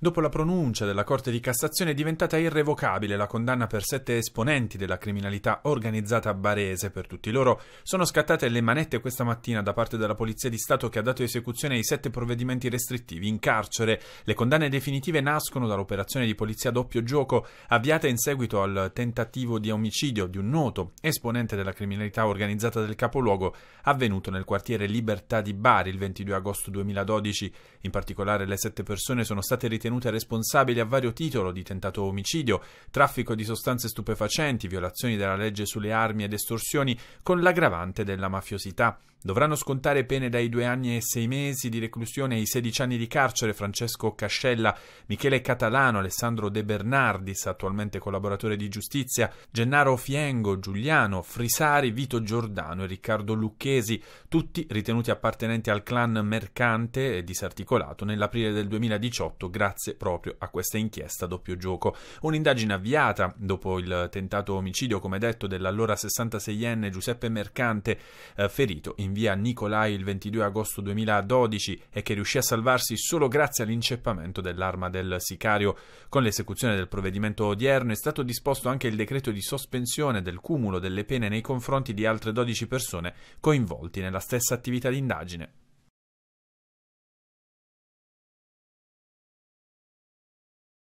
Dopo la pronuncia della Corte di Cassazione è diventata irrevocabile la condanna per sette esponenti della criminalità organizzata barese. Per tutti loro sono scattate le manette questa mattina da parte della Polizia di Stato che ha dato esecuzione ai sette provvedimenti restrittivi in carcere. Le condanne definitive nascono dall'operazione di polizia doppio gioco avviata in seguito al tentativo di omicidio di un noto esponente della criminalità organizzata del capoluogo avvenuto nel quartiere Libertà di Bari il 22 agosto 2012. In particolare le sette persone sono state ritenute ritenute responsabili a vario titolo di tentato omicidio, traffico di sostanze stupefacenti, violazioni della legge sulle armi ed estorsioni, con l'aggravante della mafiosità. Dovranno scontare pene dai due anni e sei mesi di reclusione ai 16 anni di carcere Francesco Cascella, Michele Catalano, Alessandro De Bernardis, attualmente collaboratore di giustizia, Gennaro Fiengo, Giuliano, Frisari, Vito Giordano e Riccardo Lucchesi, tutti ritenuti appartenenti al clan mercante e disarticolato nell'aprile del 2018 grazie grazie proprio a questa inchiesta a doppio gioco. Un'indagine avviata dopo il tentato omicidio, come detto, dell'allora 66enne Giuseppe Mercante, eh, ferito in via Nicolai il 22 agosto 2012 e che riuscì a salvarsi solo grazie all'inceppamento dell'arma del sicario. Con l'esecuzione del provvedimento odierno è stato disposto anche il decreto di sospensione del cumulo delle pene nei confronti di altre 12 persone coinvolti nella stessa attività di indagine.